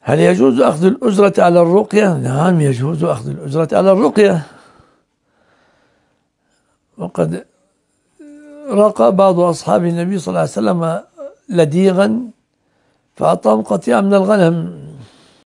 هل يجوز أخذ الأجرة على الرقية؟ نعم يجوز أخذ الأجرة على الرقية وقد رقى بعض أصحاب النبي صلى الله عليه وسلم لديغا فأعطاهم قطيع من الغنم